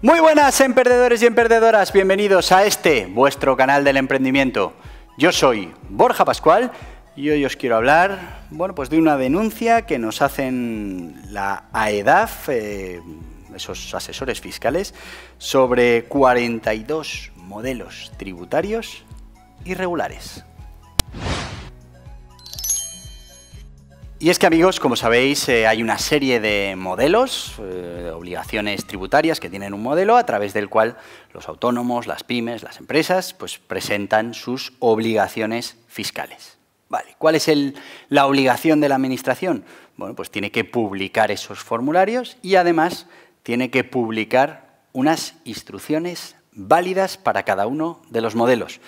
Muy buenas emprendedores y emprendedoras, bienvenidos a este, vuestro canal del emprendimiento. Yo soy Borja Pascual y hoy os quiero hablar, bueno, pues de una denuncia que nos hacen la AEDAF, eh, esos asesores fiscales, sobre 42 modelos tributarios irregulares. Y es que amigos, como sabéis, eh, hay una serie de modelos, eh, obligaciones tributarias que tienen un modelo a través del cual los autónomos, las pymes, las empresas, pues presentan sus obligaciones fiscales. ¿cuál es la obligación de la administración? Bueno, pues tiene que publicar esos formularios y además tiene que publicar unas instrucciones válidas para cada uno de los modelos.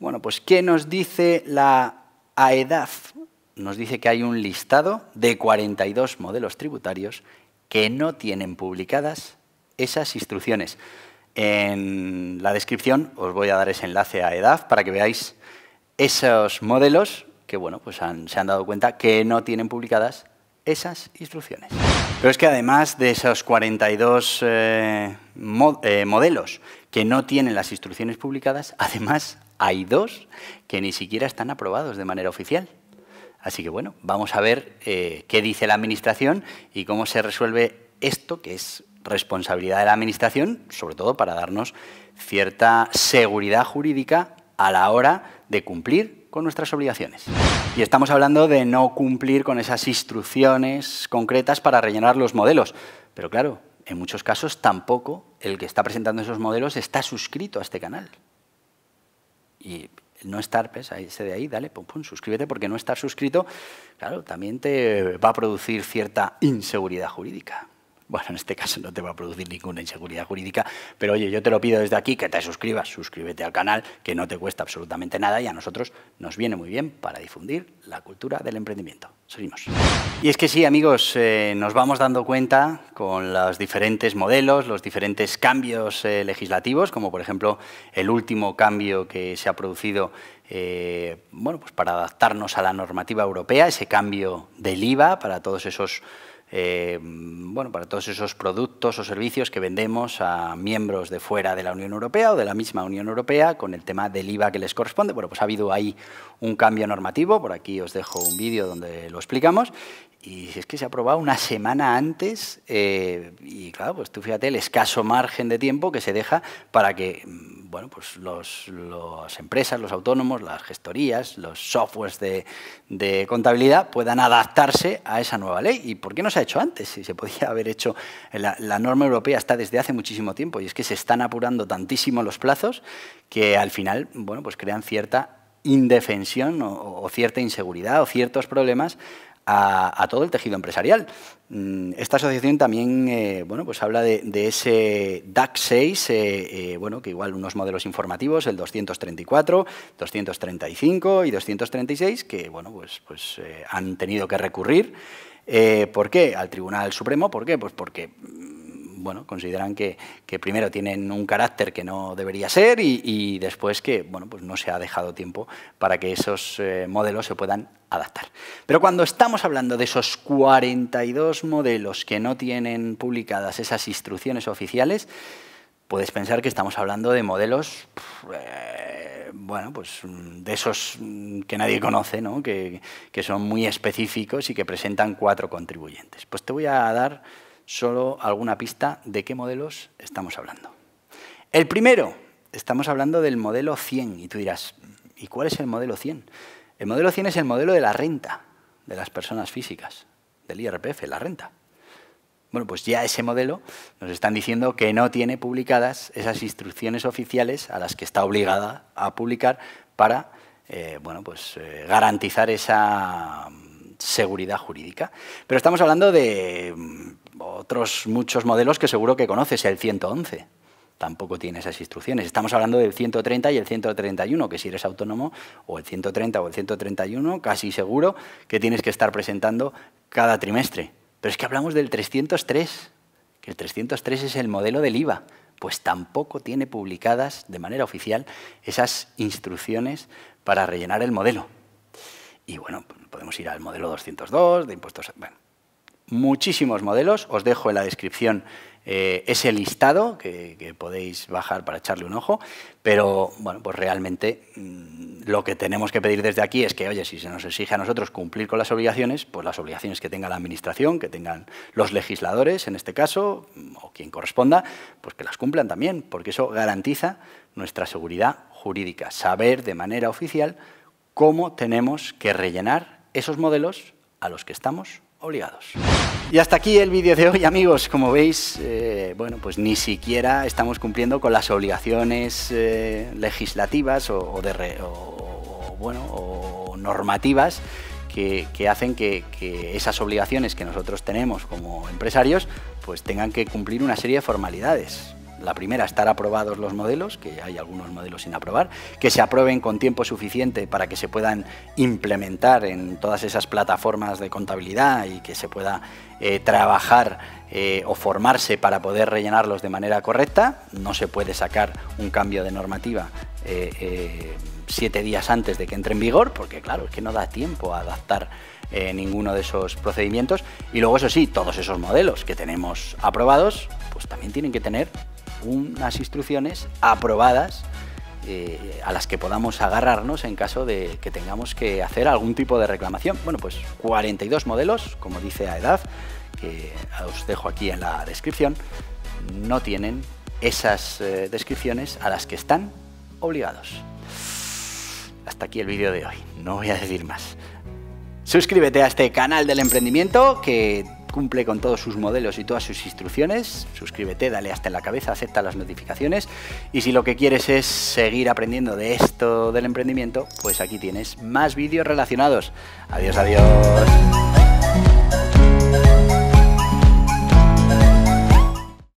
Bueno, pues ¿qué nos dice la AEDAF nos dice que hay un listado de 42 modelos tributarios que no tienen publicadas esas instrucciones. En la descripción os voy a dar ese enlace a EDAF para que veáis esos modelos que bueno, pues se han dado cuenta que no tienen publicadas esas instrucciones. Pero es que además de esos 42 eh, eh, modelos que no tienen las instrucciones publicadas, además hay dos que ni siquiera están aprobados de manera oficial. Así que bueno, vamos a ver eh, qué dice la Administración y cómo se resuelve esto, que es responsabilidad de la Administración, sobre todo para darnos cierta seguridad jurídica a la hora de cumplir con nuestras obligaciones. Y estamos hablando de no cumplir con esas instrucciones concretas para rellenar los modelos. Pero claro, en muchos casos tampoco el que está presentando esos modelos está suscrito a este canal. Y no estar, pues, ahí, ese de ahí, dale, pum, pum, suscríbete, porque no estar suscrito, claro, también te va a producir cierta inseguridad jurídica. Bueno, en este caso no te va a producir ninguna inseguridad jurídica, pero oye, yo te lo pido desde aquí que te suscribas, suscríbete al canal, que no te cuesta absolutamente nada y a nosotros nos viene muy bien para difundir la cultura del emprendimiento. Seguimos. Y es que sí, amigos, eh, nos vamos dando cuenta con los diferentes modelos, los diferentes cambios eh, legislativos, como por ejemplo el último cambio que se ha producido eh, bueno, pues para adaptarnos a la normativa europea, ese cambio del IVA para todos esos eh, bueno, para todos esos productos o servicios que vendemos a miembros de fuera de la Unión Europea o de la misma Unión Europea con el tema del IVA que les corresponde. Bueno, pues ha habido ahí un cambio normativo, por aquí os dejo un vídeo donde lo explicamos, y es que se ha aprobado una semana antes eh, y claro, pues tú fíjate el escaso margen de tiempo que se deja para que mm, bueno, pues las empresas, los autónomos, las gestorías, los softwares de, contabilidad puedan adaptarse a esa nueva ley. ¿Y por qué no ha hecho antes, si se podía haber hecho. La, norma europea está desde hace muchísimo tiempo y es que se están apurando tantísimo los plazos que al final, bueno, pues crean cierta indefensión o, cierta inseguridad o ciertos problemas a, todo el tejido empresarial. Mm, esta asociación también eh, bueno, pues habla de, ese DAC 6, eh, eh, bueno, que igual unos modelos informativos, el 234, 235 y 236, que bueno, pues, pues han tenido que recurrir. Eh, ¿Por qué? Al Tribunal Supremo, ¿por qué? Pues porque mm, bueno, consideran que, primero tienen un carácter que no debería ser y, después que bueno, pues no se ha dejado tiempo para que esos eh, modelos se puedan adaptar. Pero cuando estamos hablando de esos 42 modelos que no tienen publicadas esas instrucciones oficiales, puedes pensar que estamos hablando de modelos, eh, bueno, pues mm, de esos mm, que nadie conoce, que, que son muy específicos y que presentan cuatro contribuyentes. Pues te voy a dar solo alguna pista de qué modelos estamos hablando. El primero, estamos hablando del modelo 100, y tú dirás, ¿y cuál es el modelo 100? El modelo 100 es el modelo de la renta de las personas físicas, del IRPF, la renta. Bueno, pues ya ese modelo nos están diciendo que no tiene publicadas esas instrucciones oficiales a las que está obligada a publicar para eh, bueno, pues, eh, garantizar esa mm, seguridad jurídica. Pero estamos hablando de mm, otros muchos modelos que seguro que conoces, el 111 tampoco tiene esas instrucciones. Estamos hablando del 130 y el 131, que si eres autónomo, o el 130 o el 131, casi seguro que tienes que estar presentando cada trimestre. Pero es que hablamos del 303, que el 303 es el modelo del IVA, pues tampoco tiene publicadas de manera oficial esas instrucciones para rellenar el modelo. Y bueno, podemos ir al modelo 202 de impuestos. Bueno, muchísimos modelos, os dejo en la descripción eh, ese listado que, podéis bajar para echarle un ojo, pero bueno, pues realmente mm, lo que tenemos que pedir desde aquí es que, oye, si se nos exige a nosotros cumplir con las obligaciones, pues las obligaciones que tenga la Administración, que tengan los legisladores en este caso, mm, o quien corresponda, pues que las cumplan también, porque eso garantiza nuestra seguridad jurídica, saber de manera oficial cómo tenemos que rellenar esos modelos a los que estamos obligados. Y hasta aquí el vídeo de hoy, amigos. Como veis, eh, bueno, pues ni siquiera estamos cumpliendo con las obligaciones eh, legislativas o, de bueno, o normativas que, hacen que, que, esas obligaciones que nosotros tenemos como empresarios, pues tengan que cumplir una serie de formalidades. La primera, estar aprobados los modelos, que hay algunos modelos sin aprobar, que se aprueben con tiempo suficiente para que se puedan implementar en todas esas plataformas de contabilidad y que se pueda eh, trabajar eh, o formarse para poder rellenarlos de manera correcta. No se puede sacar un cambio de normativa. Eh, siete días antes de que entre en vigor, porque claro, es que no da tiempo a adaptar ninguno de esos procedimientos. Y luego, eso sí, todos esos modelos que tenemos aprobados, pues también tienen que tener algunas instrucciones aprobadas eh, a las que podamos agarrarnos en caso de que tengamos que hacer algún tipo de reclamación. Bueno, pues 42 modelos, como dice AEDAF, que os dejo aquí en la descripción, no tienen esas eh, descripciones a las que están obligados. Hasta aquí el vídeo de hoy, no voy a decir más. Suscríbete a este canal del emprendimiento que cumple con todos sus modelos y todas sus instrucciones. Suscríbete, dale hasta en la cabeza, acepta las notificaciones. Y si lo que quieres es seguir aprendiendo de esto del emprendimiento, pues aquí tienes más vídeos relacionados. Adiós, adiós.